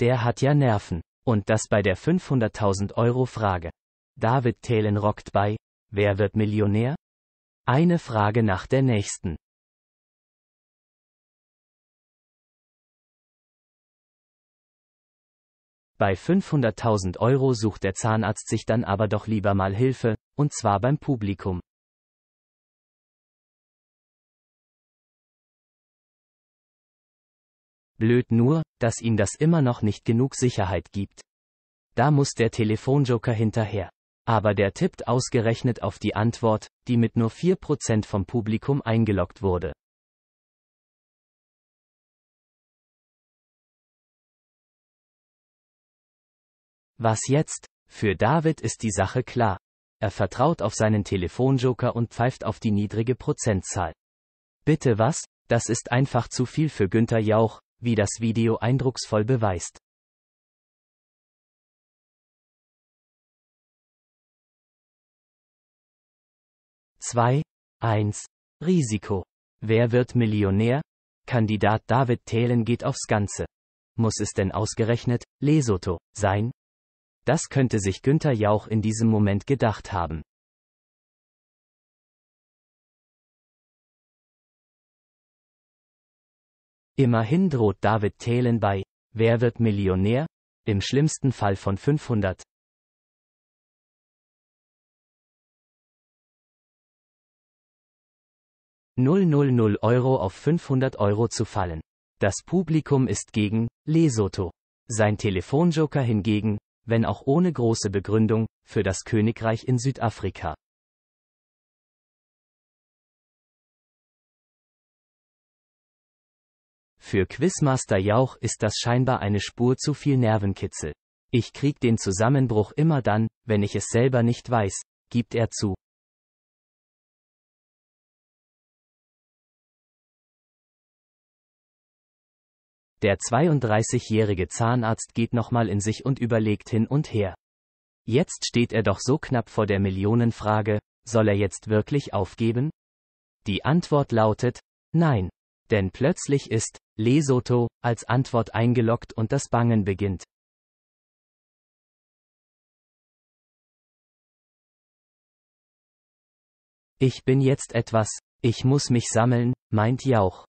Der hat ja Nerven. Und das bei der 500.000 Euro Frage. David Thelen rockt bei Wer wird Millionär? Eine Frage nach der nächsten. Bei 500.000 Euro sucht der Zahnarzt sich dann aber doch lieber mal Hilfe, und zwar beim Publikum. Blöd nur, dass ihm das immer noch nicht genug Sicherheit gibt. Da muss der Telefonjoker hinterher. Aber der tippt ausgerechnet auf die Antwort, die mit nur 4% vom Publikum eingeloggt wurde. Was jetzt? Für David ist die Sache klar. Er vertraut auf seinen Telefonjoker und pfeift auf die niedrige Prozentzahl. Bitte was? Das ist einfach zu viel für Günther Jauch, wie das Video eindrucksvoll beweist. Zwei, eins, Risiko. Wer wird Millionär? Kandidat David Thelen geht aufs Ganze. Muss es denn ausgerechnet Lesotho sein? Das könnte sich Günther Jauch in diesem Moment gedacht haben. Immerhin droht David Thelen bei Wer wird Millionär? im schlimmsten Fall von 500. ,00 Euro auf 500 Euro zu fallen. Das Publikum ist gegen Lesotho. Sein Telefonjoker hingegen, wenn auch ohne große Begründung, für das Königreich in Südafrika. Für Quizmaster Jauch ist das scheinbar eine Spur zu viel Nervenkitzel. Ich krieg den Zusammenbruch immer dann, wenn ich es selber nicht weiß, gibt er zu. Der 32-jährige Zahnarzt geht nochmal in sich und überlegt hin und her. Jetzt steht er doch so knapp vor der Millionenfrage, soll er jetzt wirklich aufgeben? Die Antwort lautet, nein. Denn plötzlich ist Lesotho als Antwort eingeloggt und das Bangen beginnt. Ich bin jetzt etwas, ich muss mich sammeln, meint Jauch.